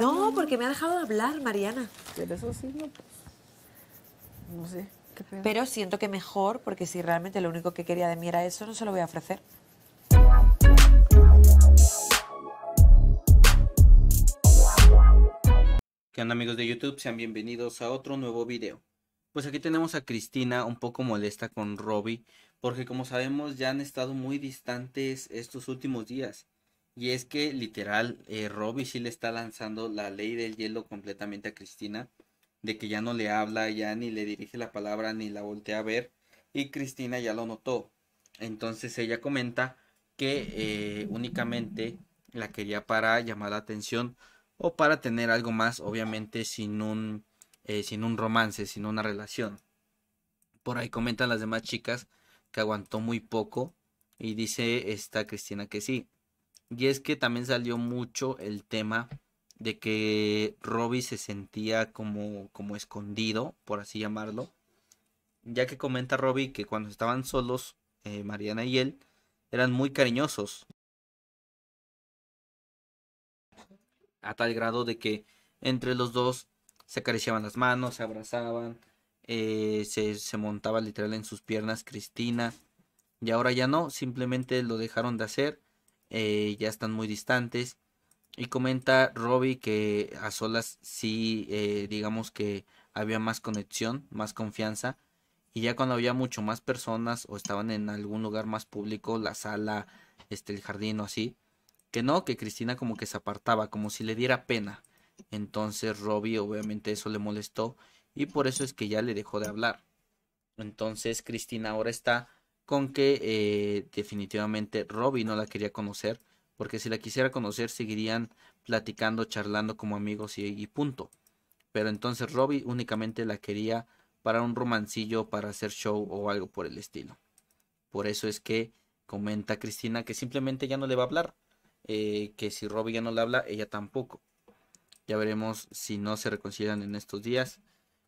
No, porque me ha dejado de hablar, Mariana. Pero pues, Pero siento que mejor, porque si realmente lo único que quería de mí era eso, no se lo voy a ofrecer. ¿Qué onda amigos de YouTube? Sean bienvenidos a otro nuevo video. Pues aquí tenemos a Cristina un poco molesta con Robbie, porque como sabemos ya han estado muy distantes estos últimos días. Y es que literal, eh, Robbie sí le está lanzando la ley del hielo completamente a Cristina, de que ya no le habla, ya ni le dirige la palabra, ni la voltea a ver. Y Cristina ya lo notó. Entonces ella comenta que eh, únicamente la quería para llamar la atención o para tener algo más, obviamente sin un, eh, sin un romance, sin una relación. Por ahí comentan las demás chicas que aguantó muy poco y dice esta Cristina que sí, y es que también salió mucho el tema de que Robbie se sentía como, como escondido, por así llamarlo. Ya que comenta Robbie que cuando estaban solos, eh, Mariana y él, eran muy cariñosos. A tal grado de que entre los dos se acariciaban las manos, se abrazaban, eh, se, se montaba literal en sus piernas Cristina. Y ahora ya no, simplemente lo dejaron de hacer eh, ya están muy distantes. Y comenta Robbie que a solas sí, eh, digamos que había más conexión, más confianza. Y ya cuando había mucho más personas o estaban en algún lugar más público, la sala, este, el jardín o así, que no, que Cristina como que se apartaba, como si le diera pena. Entonces Robbie obviamente eso le molestó y por eso es que ya le dejó de hablar. Entonces Cristina ahora está con que eh, definitivamente Robbie no la quería conocer, porque si la quisiera conocer seguirían platicando, charlando como amigos y, punto. Pero entonces Robbie únicamente la quería para un romancillo, para hacer show o algo por el estilo. Por eso es que comenta Cristina que simplemente ya no le va a hablar, eh, que si Robbie ya no le habla, ella tampoco. Ya veremos si no se reconcilian en estos días.